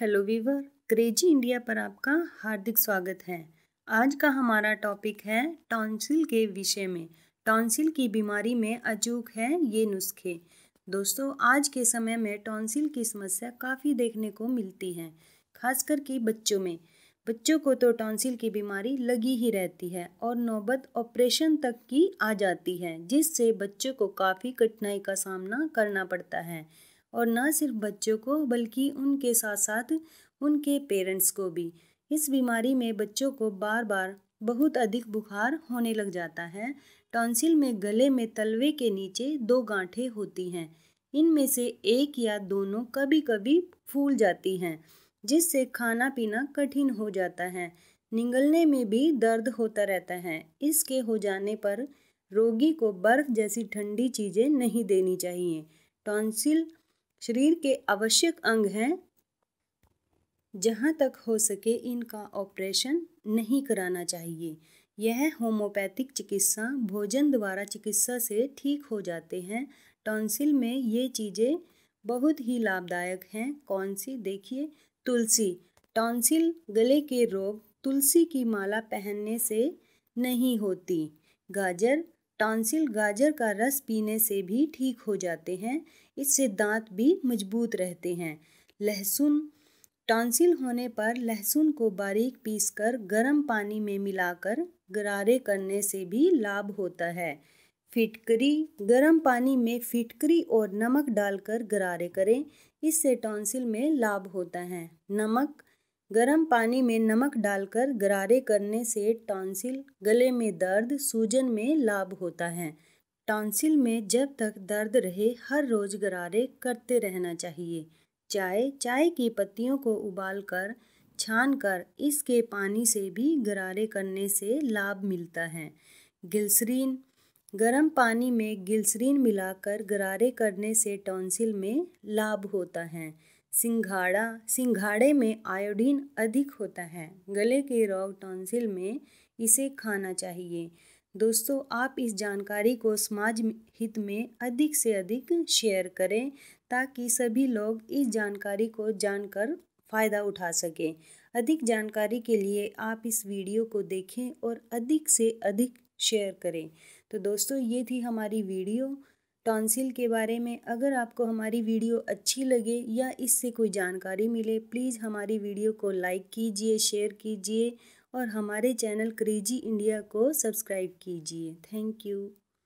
hello Weaver crazy India पर आपका हार्दिक स्वागत है आज का हमारा टॉपिक है टॉन्सिल के विषय में टॉन्सिल की बीमारी में अचूक है ये नुस्खे दोस्तों आज के समय में टॉन्सिल की समस्या काफ़ी देखने को मिलती है खास के बच्चों में बच्चों को तो टॉन्सिल की बीमारी लगी ही रहती है और नौबत ऑपरेशन तक की आ जाती है जिससे बच्चों को काफ़ी कठिनाई का सामना करना पड़ता है और न सिर्फ बच्चों को बल्कि उनके साथ साथ उनके पेरेंट्स को भी इस बीमारी में बच्चों को बार बार बहुत अधिक बुखार होने लग जाता है टॉन्सिल में गले में तलवे के नीचे दो गांठें होती हैं इनमें से एक या दोनों कभी कभी फूल जाती हैं जिससे खाना पीना कठिन हो जाता है निगलने में भी दर्द होता रहता है इसके हो जाने पर रोगी को बर्फ़ जैसी ठंडी चीज़ें नहीं देनी चाहिए टॉन्सिल शरीर के आवश्यक अंग हैं जहाँ तक हो सके इनका ऑपरेशन नहीं कराना चाहिए यह होम्योपैथिक चिकित्सा भोजन द्वारा चिकित्सा से ठीक हो जाते हैं टॉन्सिल में ये चीज़ें बहुत ही लाभदायक हैं कौन सी देखिए तुलसी टॉन्सिल गले के रोग तुलसी की माला पहनने से नहीं होती गाजर टॉन्सिल गाजर का रस पीने से भी ठीक हो जाते हैं इससे दांत भी मजबूत रहते हैं लहसुन टॉन्सिल होने पर लहसुन को बारीक पीसकर गर्म पानी में मिलाकर गरारे करने से भी लाभ होता है फिटकरी गर्म पानी में फिटकरी और नमक डालकर गरारे करें इससे टॉन्सिल में लाभ होता है नमक गर्म पानी में नमक डालकर गरारे करने से टॉन्सिल गले में दर्द सूजन में लाभ होता है टॉन्सिल में जब तक दर्द रहे हर रोज गरारे करते रहना चाहिए चाय चाय की पत्तियों को उबालकर छानकर इसके पानी से भी गरारे करने से लाभ मिलता है गिल्सरीन गर्म पानी में गिल्सरीन मिलाकर गरारे करने से टॉन्सिल में लाभ होता है सिंघाड़ा सिंघाड़े में आयोडीन अधिक होता है गले के रोग टॉन्सिल में इसे खाना चाहिए दोस्तों आप इस जानकारी को समाज हित में अधिक से अधिक शेयर करें ताकि सभी लोग इस जानकारी को जानकर फ़ायदा उठा सकें अधिक जानकारी के लिए आप इस वीडियो को देखें और अधिक से अधिक शेयर करें तो दोस्तों ये थी हमारी वीडियो टॉन्सिल के बारे में अगर आपको हमारी वीडियो अच्छी लगे या इससे कोई जानकारी मिले प्लीज़ हमारी वीडियो को लाइक कीजिए शेयर कीजिए और हमारे चैनल क्रेजी इंडिया को सब्सक्राइब कीजिए थैंक यू